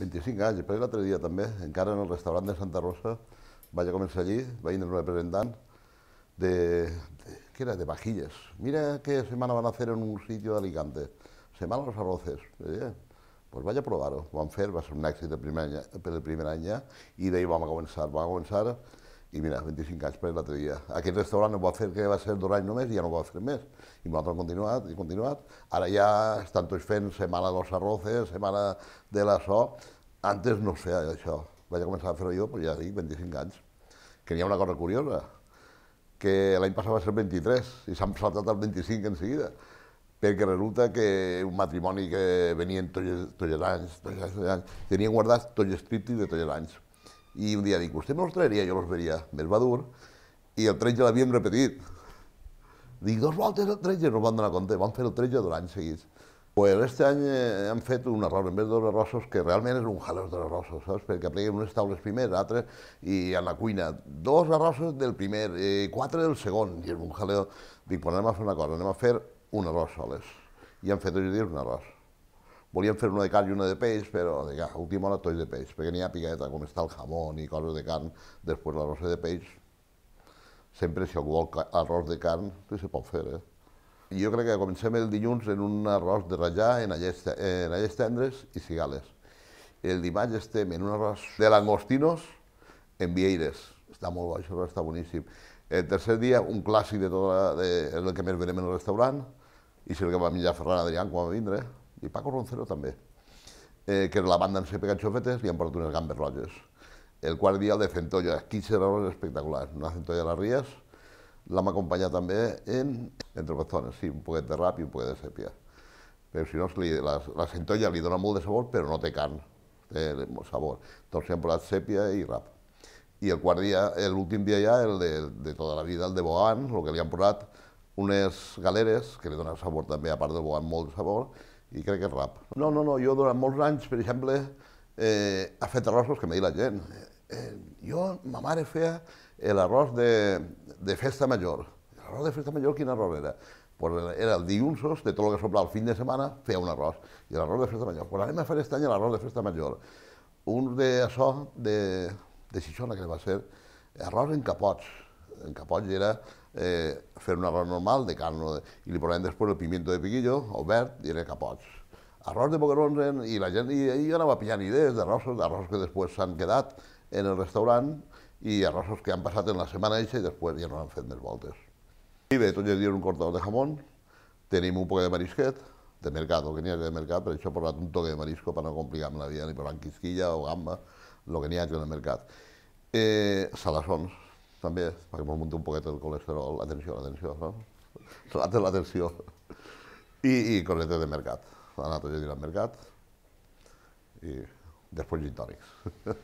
25 anys, després l'altre dia també, encara en el restaurant de Santa Rosa, vaig començar allí, va vindre representant de, de, ¿qué era? De vajilles. Mira qué semana van a fer en un sitio de Alicante. Semana los arroces. Eh? Pues vaig a provar-ho. Ho vam fer, va ser un èxit el primer any, per el primer any ja, eh? i d'ahir vam començar. Vam començar i mira, 25 anys per l'altre dia. Aquest restaurant no va fer que va ser dos anys només i ja no va fer més. I nosaltres hem continuat i continuat. Ara ja estan tots fent Setmana dels Arroces, Setmana de la So. Antes no sé això. Vaig començar a fer-ho jo, però ja dic, 25 anys. Que hi ha una cosa curiosa, que l'any passat va ser el 23 i s'han saltat els 25 en seguida perquè resulta que un matrimoni que venien tots els anys, tots els anys, tenien guardats tots els triptis de tots els anys, i un dia dic, vostè me'ls trairia? Jo els veria més madur. I el 13 l'havíem repetit. Dic, dos voltes el 13, no van donar compte, van fer el 13 durant anys seguits. Pues este any eh, han fet un error, en vez de rossos, que realment és un jalós de rossos, saps? Perquè apliquen unes taules primer, altres, i a la cuina, dos arrossos del primer, eh, quatre del segon, i és un jaleo. Dic, pues anem a fer una cosa, anem a fer un arròs soles. I han fet dos dies un arròs. Volíem fer una de carn i una de peix, però dic, a última hora tots de peix, perquè n'hi ha piqueta, com està el jamón i coses de carn, després l'arròs de peix, sempre si algú vol arròs de carn, tu se pot fer, eh? Jo crec que comencem el dilluns en un arròs de rajà, en allets, en allets tendres i cigales. El dimarts estem en un arròs de langostinos en vieires. Està molt bo, això està boníssim. El tercer dia, un clàssic de tota de, el que més venem en el restaurant, i si el que va menjar Ferran Adrià quan va vindre, i Paco Roncero també, eh, que la banda fer pegant xofetes i han portat unes gambes roges. El quart dia, el de centolla, 15 euros espectaculars, una centolla de les Ries, l'hem acompanyat també en, entre persones, sí, un poquet de rap i un poquet de sèpia. Però si no, la, la centolla li dona molt de sabor, però no té carn, té sabor. Doncs hi han posat sèpia i rap. I el quart dia, l'últim dia ja, el de, de tota la vida, el de Bogan, el que li han posat unes galeres, que li donen sabor també, a part del Bogan, molt de sabor, i crec que és rap. No, no, no, jo durant molts anys, per exemple, eh, ha fet arrossos que me di la gent. Eh, jo, ma mare feia eh, l'arròs de, de festa major. L'arròs de festa major quin arròs era? Pues era el diunsos de tot el que sobrava el fin de setmana, feia un arròs. I l'arròs de festa major. Pues anem a fer aquest any l'arròs de festa major. Un de de, de Xixona, que va ser, arròs en capots en capoll era eh, fer un arròs normal de carn i li posàvem després el pimiento de piquillo, obert, verd, i era capolls. Arròs de boquerons, i la gent, i, i jo anava pillant idees d'arrossos, d'arrossos que després s'han quedat en el restaurant, i arrossos que han passat en la setmana eixa i després ja no han fet més voltes. I bé, tots els dies un cortador de jamón, tenim un poc de marisquet, de mercat, el que n'hi hagi de mercat, per això he posat un toque de marisco per no complicar me la vida, ni per quisquilla o gamba, el que n'hi hagi en el mercat. Eh, salassons, també, perquè m'ho un poquet el colesterol, l'atenció, l'atenció, no? Relata l'atenció. I, i cosetes de mercat. La neteja al mercat i després gin tònics. Eh,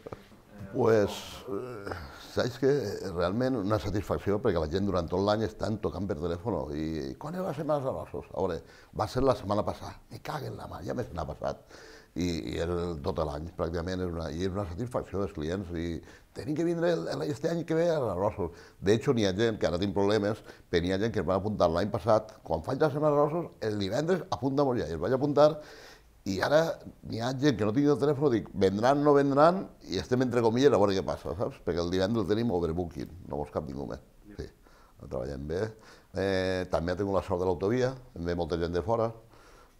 pues, eh, saps que realment una satisfacció perquè la gent durant tot l'any estan tocant per telèfon i quan va la més arrossos? A veure, va ser la setmana passada, me caguen la mà, ja m'ha passat i, i era tot l'any, pràcticament, era una, i era una satisfacció dels clients, i tenim que vindre el, este any que ve a Rossos. De hecho, n'hi ha gent que ara tinc problemes, però n'hi ha gent que es va apuntar l'any passat, quan faig la setmana a Rossos, el divendres apunta-m'ho ja, i es vaig apuntar, i ara n'hi ha gent que no tingui el telèfon, dic, vendran, no vendran, i estem entre comilles a veure què passa, saps? Perquè el divendres el tenim overbooking, no vols cap ningú més. Sí, treballem bé. Eh, també ha tingut la sort de l'autovia, em ve molta gent de fora,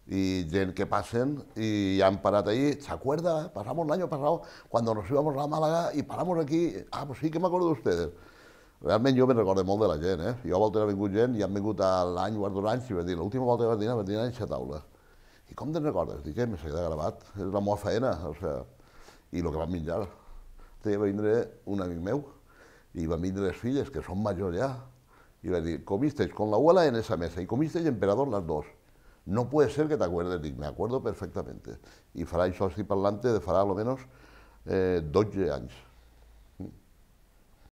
y gent que pasen y han parado ahí, ¿se acuerda? Pasamos el año pasado cuando nos íbamos a Málaga y paramos aquí, ah, pues sí que me acuerdo de ustedes. Realment jo me'n recordo molt de la gent, eh? Jo a volta ha vingut gent i han vingut al l'any o a dos anys i van dir, l'última volta que vaig dinar, vaig dinar a aquesta taula. I com te'n recordes? Dic, eh, s'ha quedat gravat, és la meva feina, o sigui, i el que vam menjar. Té va vindre un amic meu i van vindre les filles, que són majors ja, i va dir, comisteis con la abuela en esa mesa i comisteis emperador las dos. No puede ser que te acuerdes de me acuerdo perfectamente. Y farà así estic de farà lo menos 12 eh, años.